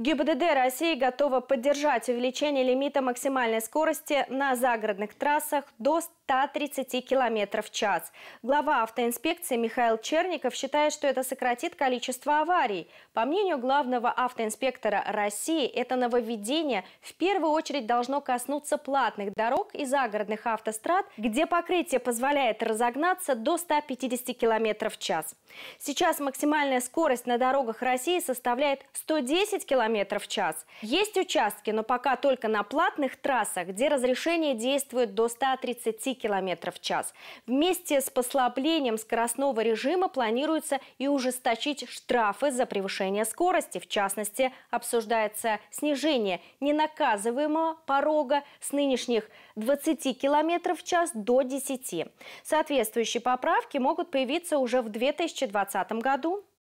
ГИБДД России готова поддержать увеличение лимита максимальной скорости на загородных трассах до 130 км в час. Глава автоинспекции Михаил Черников считает, что это сократит количество аварий. По мнению главного автоинспектора России, это нововведение в первую очередь должно коснуться платных дорог и загородных автострад, где покрытие позволяет разогнаться до 150 км в час. Сейчас максимальная скорость на дорогах России составляет 110 км км в час. Есть участки, но пока только на платных трассах, где разрешение действует до 130 км в час. Вместе с послаблением скоростного режима планируется и ужесточить штрафы за превышение скорости. В частности, обсуждается снижение ненаказываемого порога с нынешних 20 км в час до 10. Соответствующие поправки могут появиться уже в 2020 году.